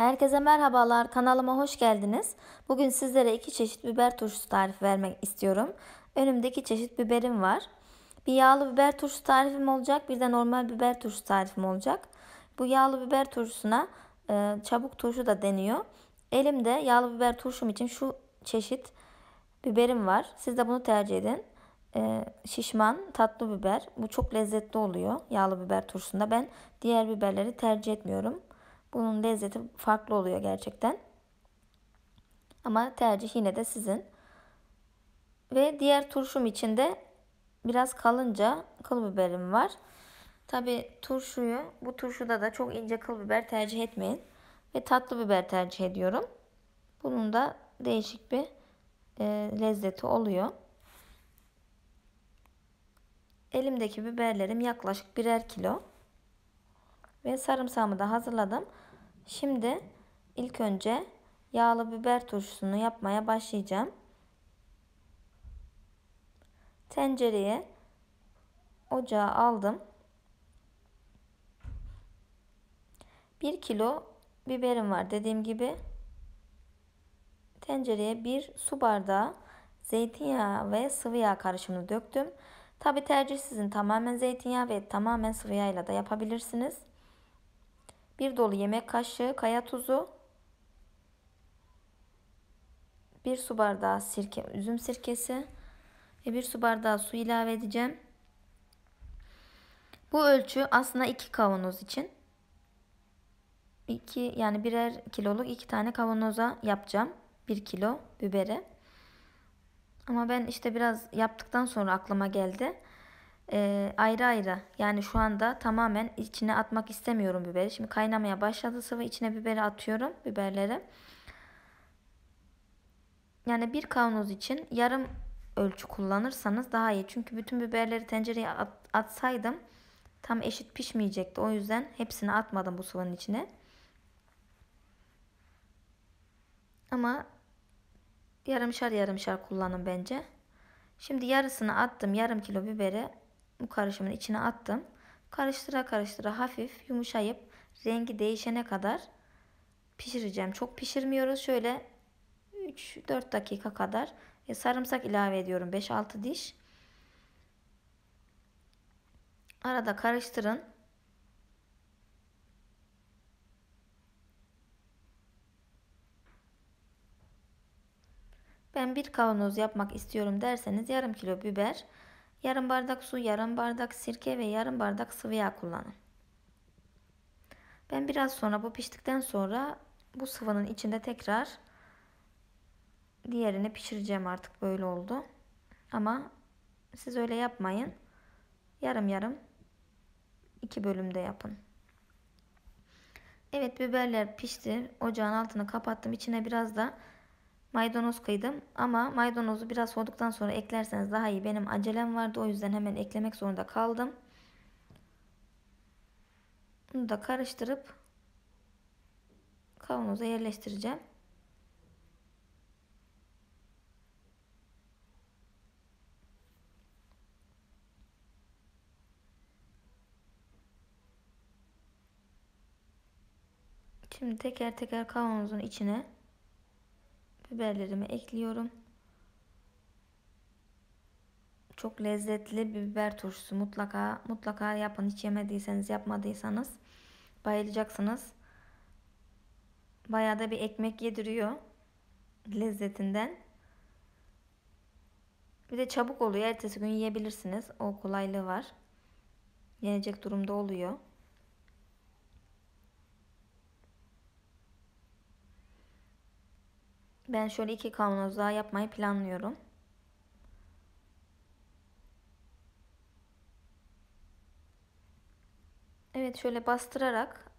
Herkese merhabalar kanalıma hoş geldiniz. Bugün sizlere iki çeşit biber turşusu tarifi vermek istiyorum. Önümde iki çeşit biberim var. Bir yağlı biber turşusu tarifim olacak bir de normal biber turşusu tarifim olacak. Bu yağlı biber turşusuna e, çabuk turşu da deniyor. Elimde yağlı biber turşum için şu çeşit biberim var. Siz de bunu tercih edin. E, şişman tatlı biber. Bu çok lezzetli oluyor yağlı biber turşusunda. Ben diğer biberleri tercih etmiyorum. Bunun lezzeti farklı oluyor gerçekten. Ama tercih yine de sizin. Ve diğer turşum içinde biraz kalınca kıl biberim var. Tabi turşuyu bu turşuda da çok ince kıl biber tercih etmeyin. Ve tatlı biber tercih ediyorum. Bunun da değişik bir e, lezzeti oluyor. Elimdeki biberlerim yaklaşık birer kilo. Ve sarımsağımı da hazırladım. Şimdi ilk önce yağlı biber turşusunu yapmaya başlayacağım. Tencereye ocağa aldım. 1 kilo biberim var dediğim gibi. Tencereye 1 su bardağı zeytinyağı ve sıvı yağ karışımını döktüm. Tabi tercih sizin tamamen zeytinyağı ve tamamen sıvı yağ ile de yapabilirsiniz. 1 dolu yemek kaşığı kaya tuzu, 1 su bardağı sirke, üzüm sirkesi ve 1 su bardağı su ilave edeceğim. Bu ölçü aslında 2 kavanoz için. 2 yani birer kiloluk 2 tane kavanoza yapacağım. 1 kilo biberi. Ama ben işte biraz yaptıktan sonra aklıma geldi e, ayrı ayrı yani şu anda tamamen içine atmak istemiyorum biberi. Şimdi kaynamaya başladı sıvı içine biberi atıyorum biberleri. Yani bir kavanoz için yarım ölçü kullanırsanız daha iyi. Çünkü bütün biberleri tencereye at, atsaydım tam eşit pişmeyecekti. O yüzden hepsini atmadım bu sıvının içine. Ama yarımşar yarımşar kullanın bence. Şimdi yarısını attım. Yarım kilo biberi bu karışımın içine attım. Karıştıra karıştıra hafif yumuşayıp rengi değişene kadar pişireceğim. Çok pişirmiyoruz. Şöyle 3-4 dakika kadar e, sarımsak ilave ediyorum. 5-6 diş. Arada karıştırın. Ben bir kavanoz yapmak istiyorum derseniz yarım kilo biber, Yarım bardak su, yarım bardak sirke ve yarım bardak sıvı yağ kullanın. Ben biraz sonra bu piştikten sonra bu sıvının içinde tekrar diğerini pişireceğim artık böyle oldu. Ama siz öyle yapmayın. Yarım yarım iki bölümde yapın. Evet biberler pişti. Ocağın altını kapattım. İçine biraz da Maydanoz kıydım ama maydanozu biraz soğuduktan sonra eklerseniz daha iyi. Benim acelem vardı o yüzden hemen eklemek zorunda kaldım. Bunu da karıştırıp kavanoza yerleştireceğim. Şimdi teker teker kavanozun içine biberlerimi ekliyorum. Çok lezzetli bir biber turşusu mutlaka mutlaka yapın. Hiç yemediyseniz, yapmadıysanız bayılacaksınız. Bayağı da bir ekmek yediriyor lezzetinden. Bir de çabuk oluyor. Ertesi gün yiyebilirsiniz. O kolaylığı var. Yenecek durumda oluyor. Ben şöyle iki kavanoz daha yapmayı planlıyorum. Evet şöyle bastırarak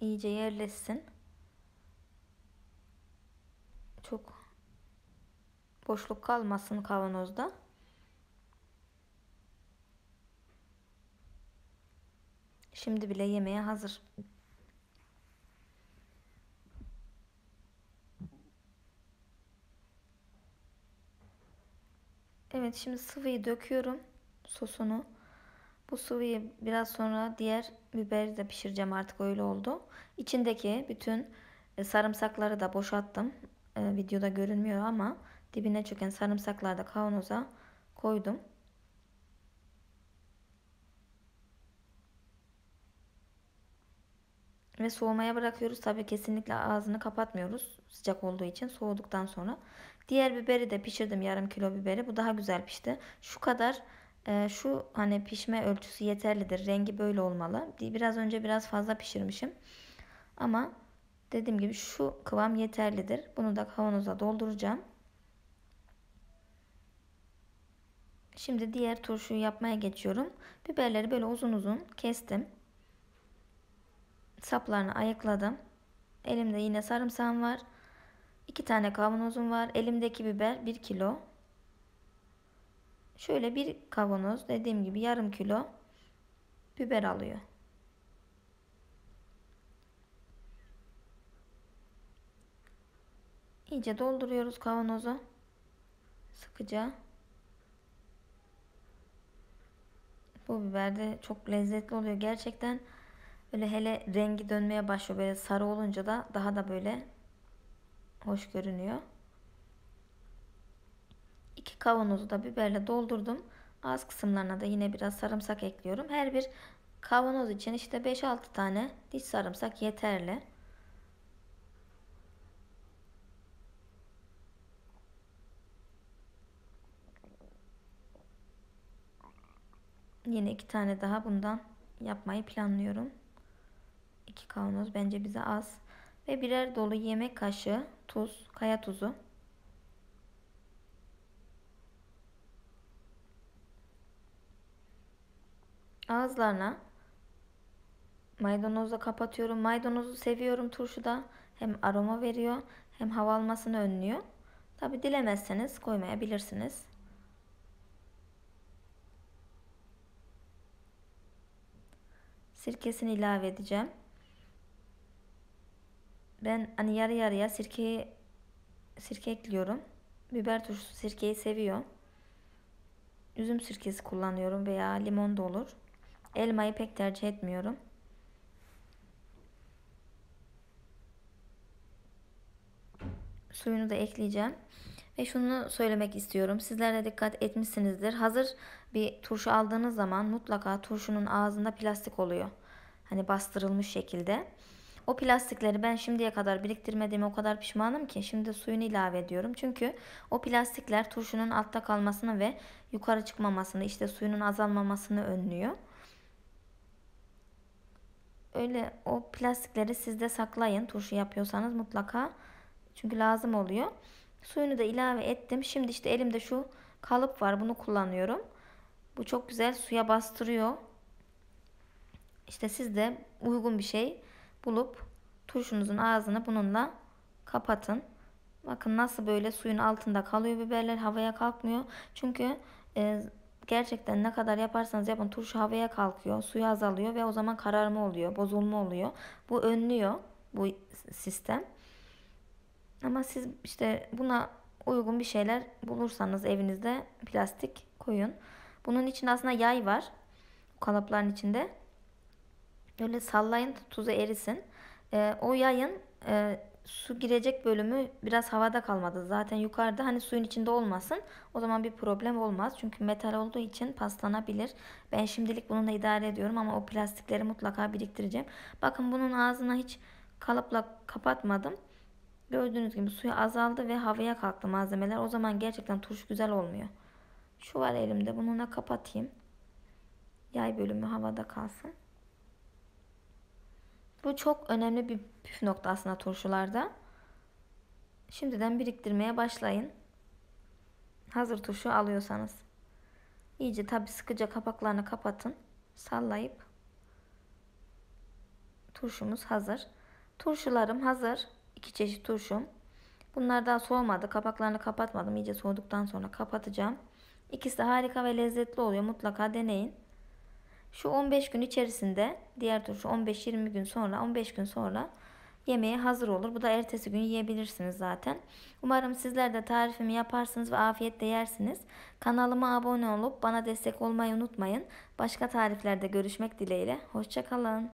iyice yerleşsin. Çok boşluk kalmasın kavanozda. Şimdi bile yemeğe hazır. Evet şimdi sıvıyı döküyorum sosunu. Bu sıvıyı biraz sonra diğer biberi de pişireceğim artık öyle oldu. İçindeki bütün e, sarımsakları da boşalttım. Ee, videoda görünmüyor ama dibine çöken sarımsakları da kavanoza koydum. ve soğumaya bırakıyoruz. Tabii kesinlikle ağzını kapatmıyoruz sıcak olduğu için soğuduktan sonra. Diğer biberi de pişirdim yarım kilo biberi. Bu daha güzel pişti. Şu kadar e, şu hani pişme ölçüsü yeterlidir. Rengi böyle olmalı. Biraz önce biraz fazla pişirmişim. Ama dediğim gibi şu kıvam yeterlidir. Bunu da kavanoza dolduracağım. Şimdi diğer turşuyu yapmaya geçiyorum. Biberleri böyle uzun uzun kestim saplarını ayıkladım. Elimde yine sarımsağım var. 2 tane kavanozum var. Elimdeki biber 1 kilo. Şöyle bir kavanoz dediğim gibi yarım kilo biber alıyor. İyice dolduruyoruz kavanozu. Sıkıca. Bu biber de çok lezzetli oluyor gerçekten. Böyle hele rengi dönmeye başlıyor. Böyle sarı olunca da daha da böyle hoş görünüyor. İki kavanozu da biberle doldurdum. Ağız kısımlarına da yine biraz sarımsak ekliyorum. Her bir kavanoz için işte 5-6 tane diş sarımsak yeterli. Yine iki tane daha bundan yapmayı planlıyorum kavanoz bence bize az. Ve birer dolu yemek kaşığı tuz, kaya tuzu. Ağızlarına maydanozla kapatıyorum. Maydanozu seviyorum turşuda. Hem aroma veriyor hem hava almasını önlüyor. Tabi dilemezseniz koymayabilirsiniz. Sirkesini ilave edeceğim ben hani yarı yarıya sirkeyi sirke ekliyorum. Biber turşusu sirkeyi seviyor. Üzüm sirkesi kullanıyorum veya limon da olur. Elmayı pek tercih etmiyorum. Suyunu da ekleyeceğim. Ve şunu söylemek istiyorum. Sizler de dikkat etmişsinizdir. Hazır bir turşu aldığınız zaman mutlaka turşunun ağzında plastik oluyor. Hani bastırılmış şekilde. O plastikleri ben şimdiye kadar biriktirmediğime o kadar pişmanım ki şimdi suyunu ilave ediyorum. Çünkü o plastikler turşunun altta kalmasını ve yukarı çıkmamasını işte suyunun azalmamasını önlüyor. Öyle o plastikleri sizde saklayın turşu yapıyorsanız mutlaka. Çünkü lazım oluyor. Suyunu da ilave ettim. Şimdi işte elimde şu kalıp var bunu kullanıyorum. Bu çok güzel suya bastırıyor. İşte sizde uygun bir şey bulup turşunuzun ağzını bununla kapatın. Bakın nasıl böyle suyun altında kalıyor biberler havaya kalkmıyor. Çünkü e, gerçekten ne kadar yaparsanız yapın turşu havaya kalkıyor. Suyu azalıyor ve o zaman kararma oluyor, bozulma oluyor. Bu önlüyor bu sistem. Ama siz işte buna uygun bir şeyler bulursanız evinizde plastik koyun. Bunun için aslında yay var. Bu kalıpların içinde. Böyle sallayın tuzu erisin. E, o yayın e, su girecek bölümü biraz havada kalmadı. Zaten yukarıda hani suyun içinde olmasın. O zaman bir problem olmaz. Çünkü metal olduğu için paslanabilir. Ben şimdilik bununla idare ediyorum ama o plastikleri mutlaka biriktireceğim. Bakın bunun ağzına hiç kalıpla kapatmadım. Gördüğünüz gibi suyu azaldı ve havaya kalktı malzemeler. O zaman gerçekten turş güzel olmuyor. Şu var elimde. Bununla kapatayım. Yay bölümü havada kalsın. Bu çok önemli bir püf nokta aslında turşularda. Şimdiden biriktirmeye başlayın. Hazır turşu alıyorsanız. İyice tabi sıkıca kapaklarını kapatın. Sallayıp turşumuz hazır. Turşularım hazır. İki çeşit turşum. Bunlar daha soğumadı. Kapaklarını kapatmadım. İyice soğuduktan sonra kapatacağım. İkisi de harika ve lezzetli oluyor. Mutlaka deneyin. Şu 15 gün içerisinde diğer turşu 15-20 gün sonra 15 gün sonra yemeğe hazır olur. Bu da ertesi gün yiyebilirsiniz zaten. Umarım sizler de tarifimi yaparsınız ve afiyetle yersiniz. Kanalıma abone olup bana destek olmayı unutmayın. Başka tariflerde görüşmek dileğiyle. Hoşçakalın.